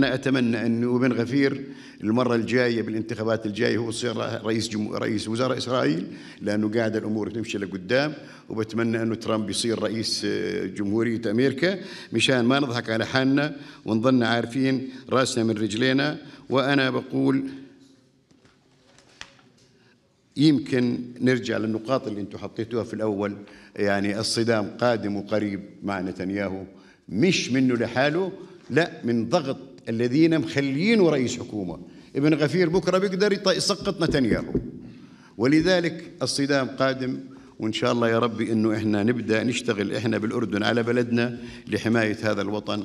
أنا أتمنى أن أبن غفير المرة الجاية بالانتخابات الجاية هو يصير رئيس جمهور رئيس وزراء إسرائيل لأنه قاعدة الأمور تمشي لقدام وبتمنى أنه ترامب يصير رئيس آه، جمهورية أمريكا مشان ما نضحك على حالنا ونظن عارفين راسنا من رجلينا وأنا بقول يمكن نرجع للنقاط اللي انتم حطيتوها في الأول يعني الصدام قادم وقريب مع نتنياهو مش منه لحاله لا من ضغط الذين مخلينه رئيس حكومة ابن غفير بكرة بيقدر يسقط نتنياهو ولذلك الصدام قادم وإن شاء الله يا ربي أنه إحنا نبدأ نشتغل إحنا بالأردن على بلدنا لحماية هذا الوطن